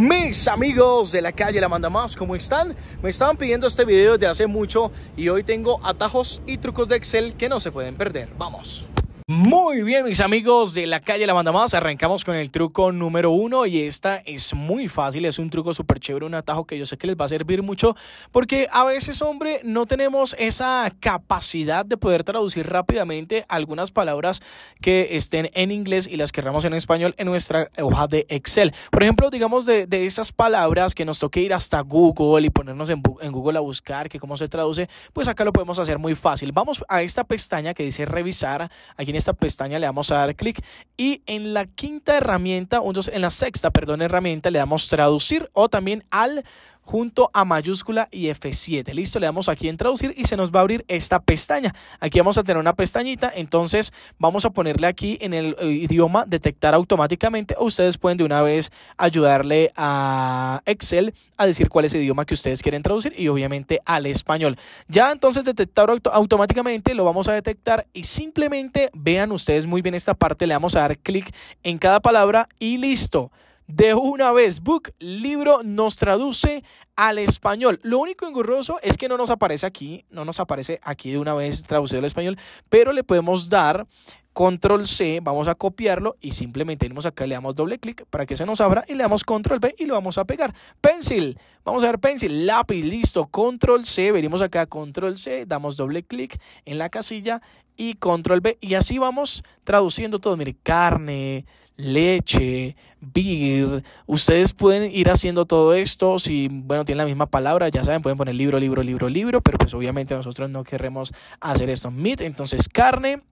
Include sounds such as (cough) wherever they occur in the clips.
Mis amigos de la calle La Manda Más, ¿cómo están? Me estaban pidiendo este video desde hace mucho y hoy tengo atajos y trucos de Excel que no se pueden perder. ¡Vamos! Muy bien, mis amigos de la calle La Banda Más, arrancamos con el truco número uno y esta es muy fácil, es un truco súper chévere, un atajo que yo sé que les va a servir mucho porque a veces, hombre, no tenemos esa capacidad de poder traducir rápidamente algunas palabras que estén en inglés y las querramos en español en nuestra hoja de Excel. Por ejemplo, digamos de, esas palabras que nos toque ir hasta Google y ponernos en, Google a buscar que cómo se traduce, pues acá lo podemos hacer muy fácil. Vamos a esta pestaña que dice revisar, aquí en esta pestaña le vamos a dar clic y en la quinta herramienta, entonces en la sexta, perdón, herramienta le damos traducir o también al junto a mayúscula y F7. Listo, le damos aquí en traducir y se nos va a abrir esta pestaña. Aquí vamos a tener una pestañita, entonces vamos a ponerle aquí en el eh, idioma detectar automáticamente o ustedes pueden de una vez ayudarle a Excel a decir cuál es el idioma que ustedes quieren traducir y obviamente al español. Ya entonces detectar automáticamente lo vamos a detectar y simplemente vean ustedes muy bien esta parte, le vamos a dar clic en cada palabra y listo de una vez. Book, libro, nos traduce al español. Lo único engorroso es que no nos aparece aquí, no nos aparece aquí de una vez traducido al español, pero le podemos dar control C, vamos a copiarlo y simplemente venimos acá, le damos doble clic para que se nos abra y le damos control B y lo vamos a pegar. Pencil, vamos a ver pencil, lápiz, listo, control C, venimos acá, control C, damos doble clic en la casilla y control B y así vamos traduciendo todo, mire, carne, leche, beer. Ustedes pueden ir haciendo todo esto. Si, bueno, tienen la misma palabra, ya saben, pueden poner libro, libro, libro, libro. Pero pues obviamente nosotros no queremos hacer esto. Meat, entonces carne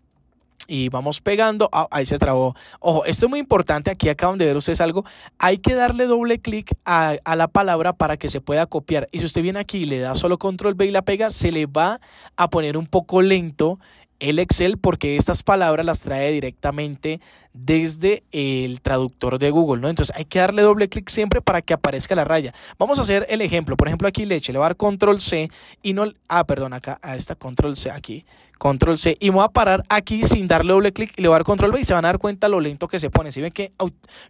y vamos pegando. Ah, ahí se trabó. Ojo, esto es muy importante. Aquí acaban de ver ustedes algo. Hay que darle doble clic a, a, la palabra para que se pueda copiar. Y si usted viene aquí y le da solo control B y la pega, se le va a poner un poco lento el Excel porque estas palabras las trae directamente desde el traductor de Google, ¿no? Entonces hay que darle doble clic siempre para que aparezca la raya. Vamos a hacer el ejemplo, por ejemplo aquí leche, le voy a dar control C y no, ah, perdón, acá, a esta control C, aquí, control C y me voy a parar aquí sin darle doble clic y le voy a dar control B y se van a dar cuenta lo lento que se pone. Si ven que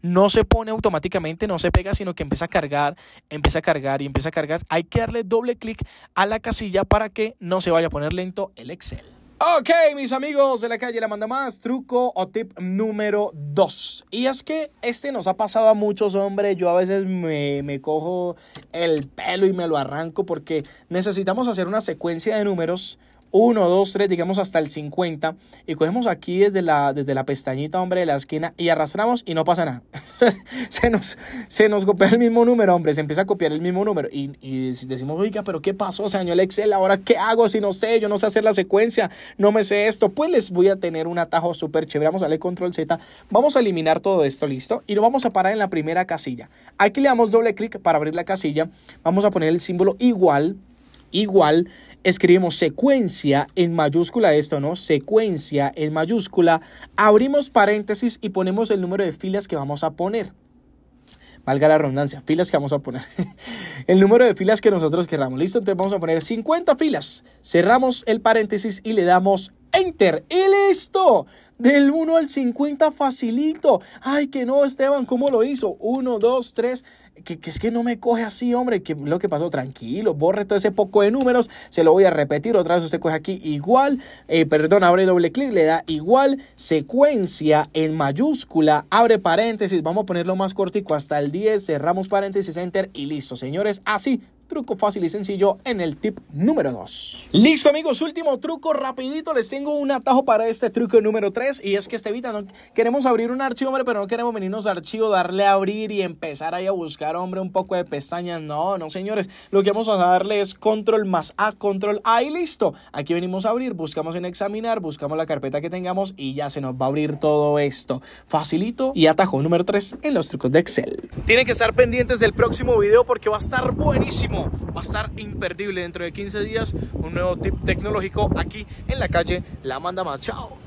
no se pone automáticamente, no se pega, sino que empieza a cargar, empieza a cargar y empieza a cargar. Hay que darle doble clic a la casilla para que no se vaya a poner lento el Excel. Ok, mis amigos de la calle La Manda Más, truco o tip número 2. Y es que este nos ha pasado a muchos hombres. Yo a veces me, me, cojo el pelo y me lo arranco porque necesitamos hacer una secuencia de números 1, 2, 3, digamos hasta el 50 y cogemos aquí desde la, desde la pestañita, hombre, de la esquina y arrastramos y no pasa nada. (laughs) se, nos, se nos copia el mismo número, hombre, se empieza a copiar el mismo número y, y decimos, oiga, pero ¿qué pasó? Se dañó el Excel, ahora ¿qué hago si no sé? Yo no sé hacer la secuencia, no me sé esto. Pues les voy a tener un atajo súper chévere. Vamos a darle control Z, vamos a eliminar todo esto, listo, y lo vamos a parar en la primera casilla. Aquí le damos doble clic para abrir la casilla, vamos a poner el símbolo igual, igual escribimos secuencia en mayúscula, esto no, secuencia en mayúscula, abrimos paréntesis y ponemos el número de filas que vamos a poner. Valga la redundancia, filas que vamos a poner. (laughs) el número de filas que nosotros querramos. Listo, entonces vamos a poner 50 filas. Cerramos el paréntesis y le damos Enter. Y listo. Del 1 al 50 facilito. Ay, que no, Esteban, ¿cómo lo hizo? 1, 2, 3 que, es que no me coge así, hombre, que lo que pasó, tranquilo, borre todo ese poco de números, se lo voy a repetir, otra vez usted coge aquí igual, eh, perdón, abre doble clic, le da igual, secuencia en mayúscula, abre paréntesis, vamos a ponerlo más cortico hasta el 10, cerramos paréntesis, enter y listo, señores, así Truco fácil y sencillo en el tip número 2. Listo amigos, último truco rapidito. Les tengo un atajo para este truco número 3 y es que este evita no queremos abrir un archivo, hombre, pero no queremos venirnos al archivo, darle a abrir y empezar ahí a buscar, hombre, un poco de pestañas. No, no señores, lo que vamos a darle es control más A, control A y listo. Aquí venimos a abrir, buscamos en examinar, buscamos la carpeta que tengamos y ya se nos va a abrir todo esto. Facilito y atajo número 3 en los trucos de Excel. Tienen que estar pendientes del próximo video porque va a estar buenísimo va a estar imperdible dentro de 15 días un nuevo tip tecnológico aquí en la calle La Manda Más. Chao.